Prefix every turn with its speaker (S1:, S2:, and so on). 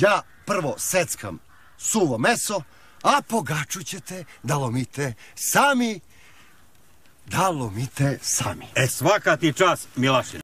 S1: Ja prvo seckam suvo meso, a pogaču ćete da lomite sami, da lomite sami. E svaka ti čas, Milašin.